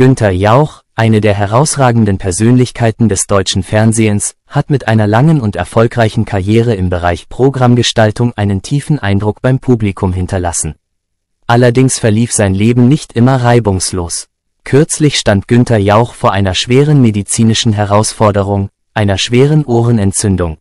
Günther Jauch, eine der herausragenden Persönlichkeiten des deutschen Fernsehens, hat mit einer langen und erfolgreichen Karriere im Bereich Programmgestaltung einen tiefen Eindruck beim Publikum hinterlassen. Allerdings verlief sein Leben nicht immer reibungslos. Kürzlich stand Günther Jauch vor einer schweren medizinischen Herausforderung, einer schweren Ohrenentzündung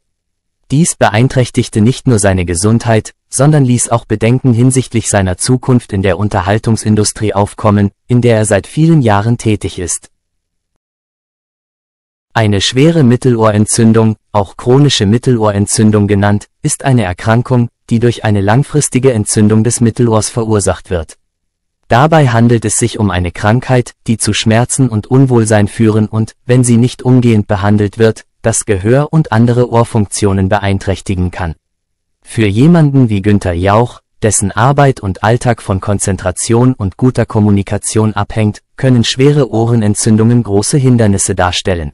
dies beeinträchtigte nicht nur seine Gesundheit, sondern ließ auch Bedenken hinsichtlich seiner Zukunft in der Unterhaltungsindustrie aufkommen, in der er seit vielen Jahren tätig ist. Eine schwere Mittelohrentzündung, auch chronische Mittelohrentzündung genannt, ist eine Erkrankung, die durch eine langfristige Entzündung des Mittelohrs verursacht wird. Dabei handelt es sich um eine Krankheit, die zu Schmerzen und Unwohlsein führen und, wenn sie nicht umgehend behandelt wird, das Gehör und andere Ohrfunktionen beeinträchtigen kann. Für jemanden wie Günther Jauch, dessen Arbeit und Alltag von Konzentration und guter Kommunikation abhängt, können schwere Ohrenentzündungen große Hindernisse darstellen.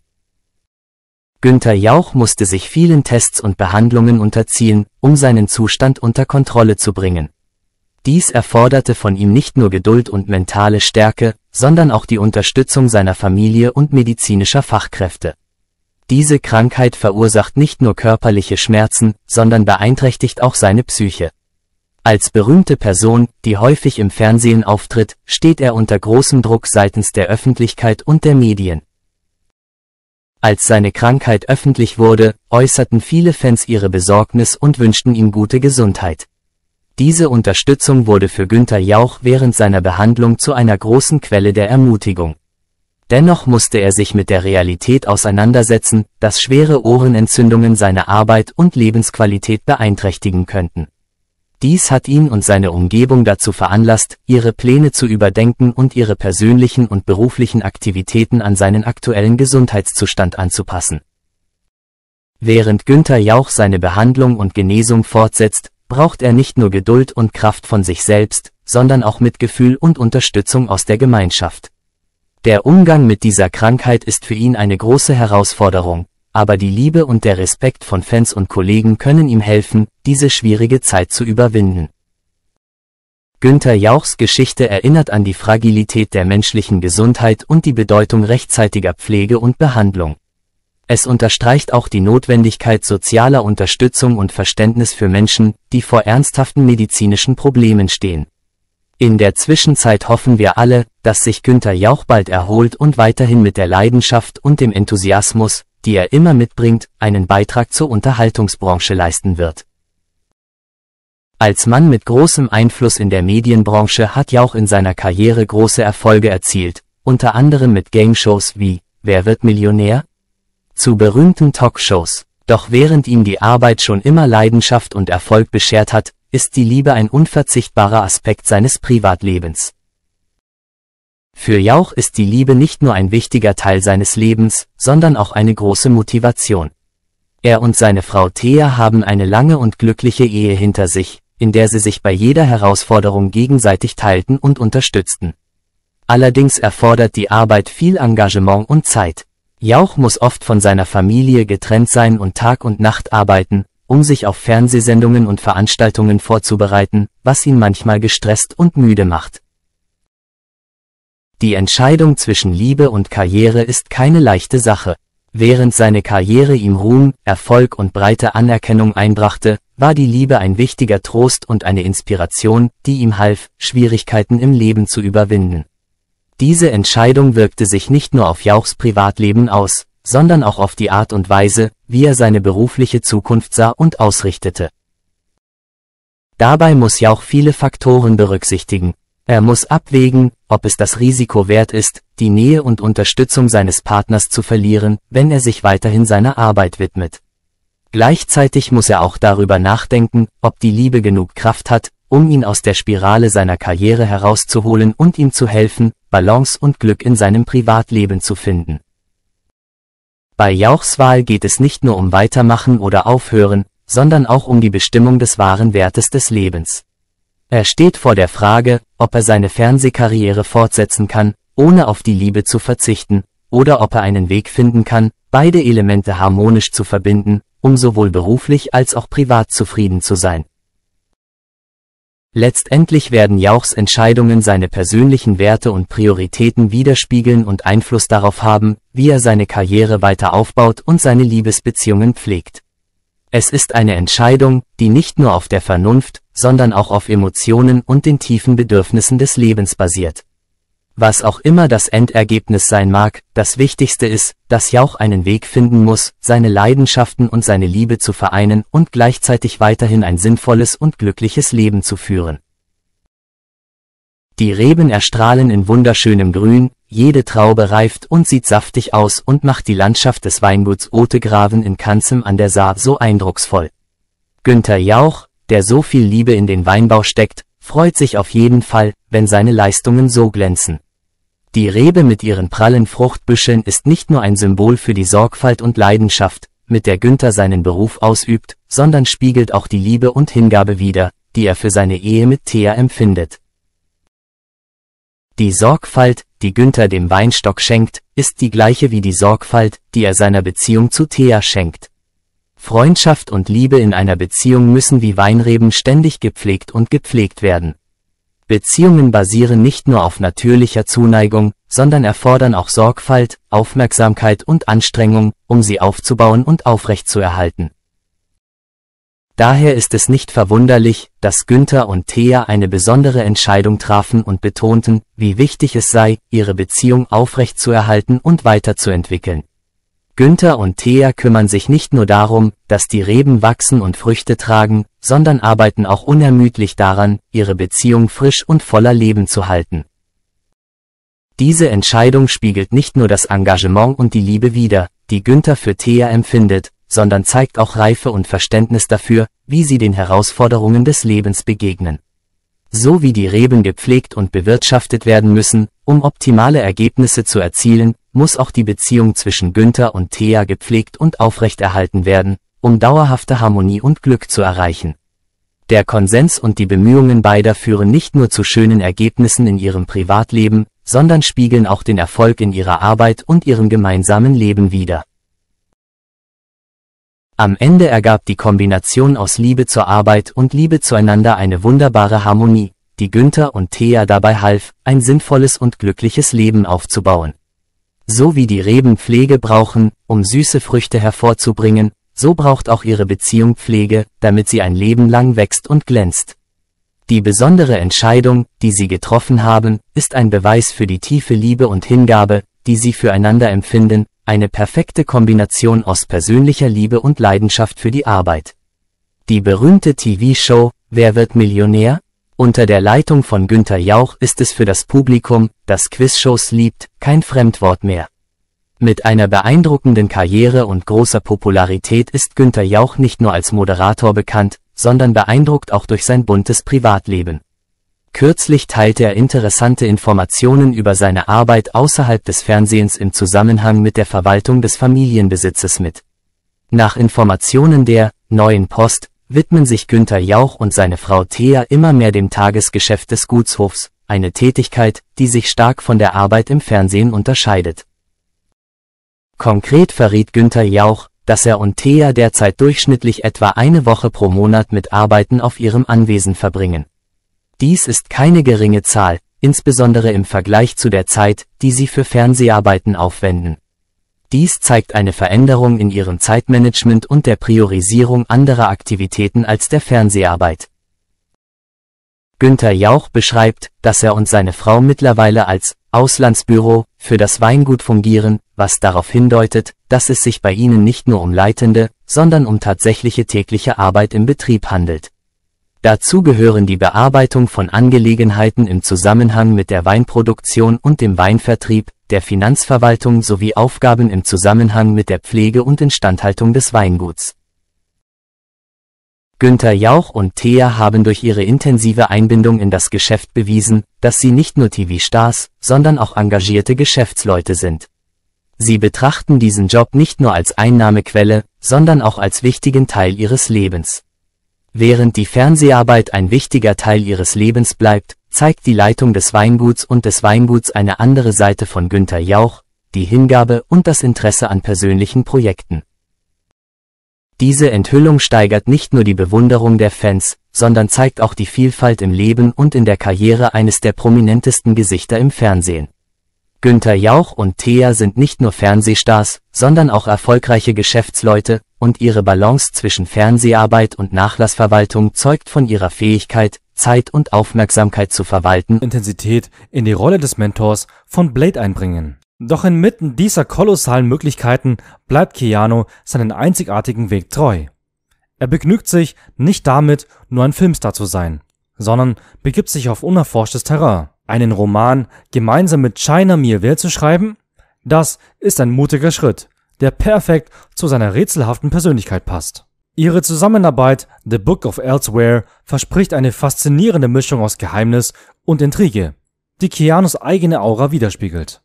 Günther Jauch musste sich vielen Tests und Behandlungen unterziehen, um seinen Zustand unter Kontrolle zu bringen. Dies erforderte von ihm nicht nur Geduld und mentale Stärke, sondern auch die Unterstützung seiner Familie und medizinischer Fachkräfte. Diese Krankheit verursacht nicht nur körperliche Schmerzen, sondern beeinträchtigt auch seine Psyche. Als berühmte Person, die häufig im Fernsehen auftritt, steht er unter großem Druck seitens der Öffentlichkeit und der Medien. Als seine Krankheit öffentlich wurde, äußerten viele Fans ihre Besorgnis und wünschten ihm gute Gesundheit. Diese Unterstützung wurde für Günther Jauch während seiner Behandlung zu einer großen Quelle der Ermutigung. Dennoch musste er sich mit der Realität auseinandersetzen, dass schwere Ohrenentzündungen seine Arbeit und Lebensqualität beeinträchtigen könnten. Dies hat ihn und seine Umgebung dazu veranlasst, ihre Pläne zu überdenken und ihre persönlichen und beruflichen Aktivitäten an seinen aktuellen Gesundheitszustand anzupassen. Während Günther Jauch seine Behandlung und Genesung fortsetzt, braucht er nicht nur Geduld und Kraft von sich selbst, sondern auch Mitgefühl und Unterstützung aus der Gemeinschaft. Der Umgang mit dieser Krankheit ist für ihn eine große Herausforderung, aber die Liebe und der Respekt von Fans und Kollegen können ihm helfen, diese schwierige Zeit zu überwinden. Günther Jauchs Geschichte erinnert an die Fragilität der menschlichen Gesundheit und die Bedeutung rechtzeitiger Pflege und Behandlung. Es unterstreicht auch die Notwendigkeit sozialer Unterstützung und Verständnis für Menschen, die vor ernsthaften medizinischen Problemen stehen. In der Zwischenzeit hoffen wir alle, dass sich Günther Jauch bald erholt und weiterhin mit der Leidenschaft und dem Enthusiasmus, die er immer mitbringt, einen Beitrag zur Unterhaltungsbranche leisten wird. Als Mann mit großem Einfluss in der Medienbranche hat Jauch in seiner Karriere große Erfolge erzielt, unter anderem mit game wie Wer wird Millionär? zu berühmten Talkshows. Doch während ihm die Arbeit schon immer Leidenschaft und Erfolg beschert hat, ist die Liebe ein unverzichtbarer Aspekt seines Privatlebens. Für Jauch ist die Liebe nicht nur ein wichtiger Teil seines Lebens, sondern auch eine große Motivation. Er und seine Frau Thea haben eine lange und glückliche Ehe hinter sich, in der sie sich bei jeder Herausforderung gegenseitig teilten und unterstützten. Allerdings erfordert die Arbeit viel Engagement und Zeit. Jauch muss oft von seiner Familie getrennt sein und Tag und Nacht arbeiten, um sich auf Fernsehsendungen und Veranstaltungen vorzubereiten, was ihn manchmal gestresst und müde macht. Die Entscheidung zwischen Liebe und Karriere ist keine leichte Sache. Während seine Karriere ihm Ruhm, Erfolg und breite Anerkennung einbrachte, war die Liebe ein wichtiger Trost und eine Inspiration, die ihm half, Schwierigkeiten im Leben zu überwinden. Diese Entscheidung wirkte sich nicht nur auf Jauchs Privatleben aus, sondern auch auf die Art und Weise, wie er seine berufliche Zukunft sah und ausrichtete. Dabei muss Jauch viele Faktoren berücksichtigen. Er muss abwägen, ob es das Risiko wert ist, die Nähe und Unterstützung seines Partners zu verlieren, wenn er sich weiterhin seiner Arbeit widmet. Gleichzeitig muss er auch darüber nachdenken, ob die Liebe genug Kraft hat, um ihn aus der Spirale seiner Karriere herauszuholen und ihm zu helfen, Balance und Glück in seinem Privatleben zu finden. Bei Jauchs Wahl geht es nicht nur um Weitermachen oder Aufhören, sondern auch um die Bestimmung des wahren Wertes des Lebens. Er steht vor der Frage, ob er seine Fernsehkarriere fortsetzen kann, ohne auf die Liebe zu verzichten, oder ob er einen Weg finden kann, beide Elemente harmonisch zu verbinden, um sowohl beruflich als auch privat zufrieden zu sein. Letztendlich werden Jauchs Entscheidungen seine persönlichen Werte und Prioritäten widerspiegeln und Einfluss darauf haben, wie er seine Karriere weiter aufbaut und seine Liebesbeziehungen pflegt. Es ist eine Entscheidung, die nicht nur auf der Vernunft, sondern auch auf Emotionen und den tiefen Bedürfnissen des Lebens basiert was auch immer das Endergebnis sein mag, das Wichtigste ist, dass Jauch einen Weg finden muss, seine Leidenschaften und seine Liebe zu vereinen und gleichzeitig weiterhin ein sinnvolles und glückliches Leben zu führen. Die Reben erstrahlen in wunderschönem Grün, jede Traube reift und sieht saftig aus und macht die Landschaft des Weinguts Otegraven in Kanzem an der Saar so eindrucksvoll. Günther Jauch, der so viel Liebe in den Weinbau steckt, freut sich auf jeden Fall, wenn seine Leistungen so glänzen. Die Rebe mit ihren prallen Fruchtbüscheln ist nicht nur ein Symbol für die Sorgfalt und Leidenschaft, mit der Günther seinen Beruf ausübt, sondern spiegelt auch die Liebe und Hingabe wider, die er für seine Ehe mit Thea empfindet. Die Sorgfalt, die Günther dem Weinstock schenkt, ist die gleiche wie die Sorgfalt, die er seiner Beziehung zu Thea schenkt. Freundschaft und Liebe in einer Beziehung müssen wie Weinreben ständig gepflegt und gepflegt werden. Beziehungen basieren nicht nur auf natürlicher Zuneigung, sondern erfordern auch Sorgfalt, Aufmerksamkeit und Anstrengung, um sie aufzubauen und aufrechtzuerhalten. Daher ist es nicht verwunderlich, dass Günther und Thea eine besondere Entscheidung trafen und betonten, wie wichtig es sei, ihre Beziehung aufrechtzuerhalten und weiterzuentwickeln. Günther und Thea kümmern sich nicht nur darum, dass die Reben wachsen und Früchte tragen, sondern arbeiten auch unermüdlich daran, ihre Beziehung frisch und voller Leben zu halten. Diese Entscheidung spiegelt nicht nur das Engagement und die Liebe wider, die Günther für Thea empfindet, sondern zeigt auch Reife und Verständnis dafür, wie sie den Herausforderungen des Lebens begegnen. So wie die Reben gepflegt und bewirtschaftet werden müssen, um optimale Ergebnisse zu erzielen, muss auch die Beziehung zwischen Günther und Thea gepflegt und aufrechterhalten werden, um dauerhafte Harmonie und Glück zu erreichen. Der Konsens und die Bemühungen beider führen nicht nur zu schönen Ergebnissen in ihrem Privatleben, sondern spiegeln auch den Erfolg in ihrer Arbeit und ihrem gemeinsamen Leben wider. Am Ende ergab die Kombination aus Liebe zur Arbeit und Liebe zueinander eine wunderbare Harmonie, die Günther und Thea dabei half, ein sinnvolles und glückliches Leben aufzubauen. So wie die Reben Pflege brauchen, um süße Früchte hervorzubringen, so braucht auch ihre Beziehung Pflege, damit sie ein Leben lang wächst und glänzt. Die besondere Entscheidung, die sie getroffen haben, ist ein Beweis für die tiefe Liebe und Hingabe, die sie füreinander empfinden, eine perfekte Kombination aus persönlicher Liebe und Leidenschaft für die Arbeit. Die berühmte TV-Show Wer wird Millionär? Unter der Leitung von Günter Jauch ist es für das Publikum, das Quizshows liebt, kein Fremdwort mehr. Mit einer beeindruckenden Karriere und großer Popularität ist Günter Jauch nicht nur als Moderator bekannt, sondern beeindruckt auch durch sein buntes Privatleben. Kürzlich teilte er interessante Informationen über seine Arbeit außerhalb des Fernsehens im Zusammenhang mit der Verwaltung des Familienbesitzes mit. Nach Informationen der Neuen Post widmen sich Günther Jauch und seine Frau Thea immer mehr dem Tagesgeschäft des Gutshofs, eine Tätigkeit, die sich stark von der Arbeit im Fernsehen unterscheidet. Konkret verriet Günther Jauch, dass er und Thea derzeit durchschnittlich etwa eine Woche pro Monat mit Arbeiten auf ihrem Anwesen verbringen. Dies ist keine geringe Zahl, insbesondere im Vergleich zu der Zeit, die sie für Fernseharbeiten aufwenden. Dies zeigt eine Veränderung in ihrem Zeitmanagement und der Priorisierung anderer Aktivitäten als der Fernseharbeit. Günter Jauch beschreibt, dass er und seine Frau mittlerweile als Auslandsbüro für das Weingut fungieren, was darauf hindeutet, dass es sich bei ihnen nicht nur um leitende, sondern um tatsächliche tägliche Arbeit im Betrieb handelt. Dazu gehören die Bearbeitung von Angelegenheiten im Zusammenhang mit der Weinproduktion und dem Weinvertrieb, der Finanzverwaltung sowie Aufgaben im Zusammenhang mit der Pflege und Instandhaltung des Weinguts. Günter Jauch und Thea haben durch ihre intensive Einbindung in das Geschäft bewiesen, dass sie nicht nur TV-Stars, sondern auch engagierte Geschäftsleute sind. Sie betrachten diesen Job nicht nur als Einnahmequelle, sondern auch als wichtigen Teil ihres Lebens. Während die Fernseharbeit ein wichtiger Teil ihres Lebens bleibt, zeigt die Leitung des Weinguts und des Weinguts eine andere Seite von Günter Jauch, die Hingabe und das Interesse an persönlichen Projekten. Diese Enthüllung steigert nicht nur die Bewunderung der Fans, sondern zeigt auch die Vielfalt im Leben und in der Karriere eines der prominentesten Gesichter im Fernsehen. Günter Jauch und Thea sind nicht nur Fernsehstars, sondern auch erfolgreiche Geschäftsleute, und ihre Balance zwischen Fernseharbeit und Nachlassverwaltung zeugt von ihrer Fähigkeit, Zeit und Aufmerksamkeit zu verwalten, Intensität in die Rolle des Mentors von Blade einbringen. Doch inmitten dieser kolossalen Möglichkeiten bleibt Keanu seinen einzigartigen Weg treu. Er begnügt sich nicht damit, nur ein Filmstar zu sein, sondern begibt sich auf unerforschtes Terrain. Einen Roman gemeinsam mit China Mirwell zu schreiben? Das ist ein mutiger Schritt, der perfekt zu seiner rätselhaften Persönlichkeit passt. Ihre Zusammenarbeit The Book of Elsewhere verspricht eine faszinierende Mischung aus Geheimnis und Intrige, die Keanus eigene Aura widerspiegelt.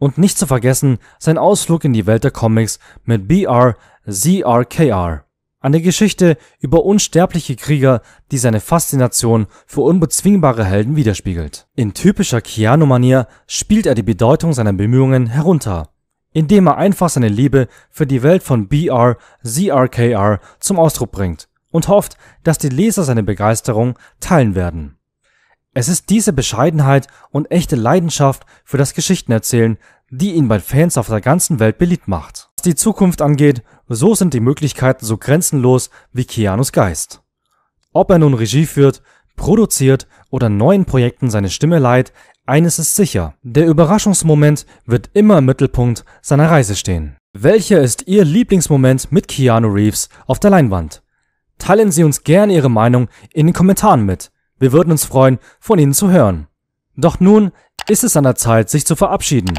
Und nicht zu vergessen sein Ausflug in die Welt der Comics mit BRZRKR, eine Geschichte über unsterbliche Krieger, die seine Faszination für unbezwingbare Helden widerspiegelt. In typischer Keanu-Manier spielt er die Bedeutung seiner Bemühungen herunter indem er einfach seine Liebe für die Welt von BR ZRKR zum Ausdruck bringt und hofft, dass die Leser seine Begeisterung teilen werden. Es ist diese Bescheidenheit und echte Leidenschaft für das Geschichtenerzählen, die ihn bei Fans auf der ganzen Welt beliebt macht. Was die Zukunft angeht, so sind die Möglichkeiten so grenzenlos wie Keanus Geist. Ob er nun Regie führt, produziert oder neuen Projekten seine Stimme leiht, eines ist sicher, der Überraschungsmoment wird immer im Mittelpunkt seiner Reise stehen. Welcher ist Ihr Lieblingsmoment mit Keanu Reeves auf der Leinwand? Teilen Sie uns gerne Ihre Meinung in den Kommentaren mit. Wir würden uns freuen, von Ihnen zu hören. Doch nun ist es an der Zeit, sich zu verabschieden.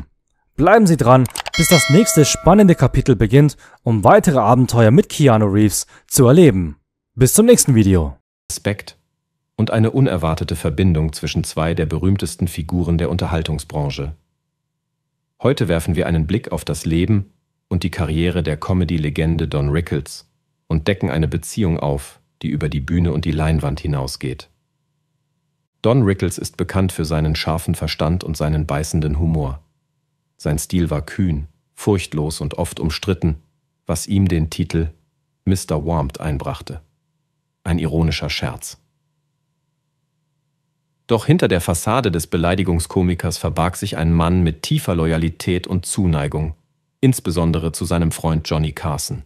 Bleiben Sie dran, bis das nächste spannende Kapitel beginnt, um weitere Abenteuer mit Keanu Reeves zu erleben. Bis zum nächsten Video. Respekt und eine unerwartete Verbindung zwischen zwei der berühmtesten Figuren der Unterhaltungsbranche. Heute werfen wir einen Blick auf das Leben und die Karriere der Comedy-Legende Don Rickles und decken eine Beziehung auf, die über die Bühne und die Leinwand hinausgeht. Don Rickles ist bekannt für seinen scharfen Verstand und seinen beißenden Humor. Sein Stil war kühn, furchtlos und oft umstritten, was ihm den Titel Mr. Warmt einbrachte. Ein ironischer Scherz. Doch hinter der Fassade des Beleidigungskomikers verbarg sich ein Mann mit tiefer Loyalität und Zuneigung, insbesondere zu seinem Freund Johnny Carson.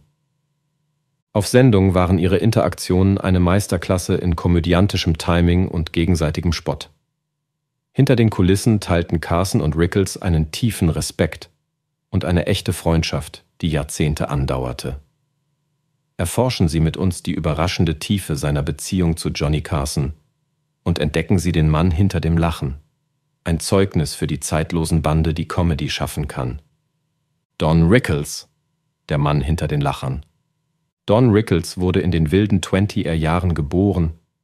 Auf Sendung waren ihre Interaktionen eine Meisterklasse in komödiantischem Timing und gegenseitigem Spott. Hinter den Kulissen teilten Carson und Rickles einen tiefen Respekt und eine echte Freundschaft, die Jahrzehnte andauerte. Erforschen Sie mit uns die überraschende Tiefe seiner Beziehung zu Johnny Carson und entdecken sie den Mann hinter dem Lachen. Ein Zeugnis für die zeitlosen Bande, die Comedy schaffen kann. Don Rickles, der Mann hinter den Lachern. Don Rickles wurde in den wilden 20er Jahren geboren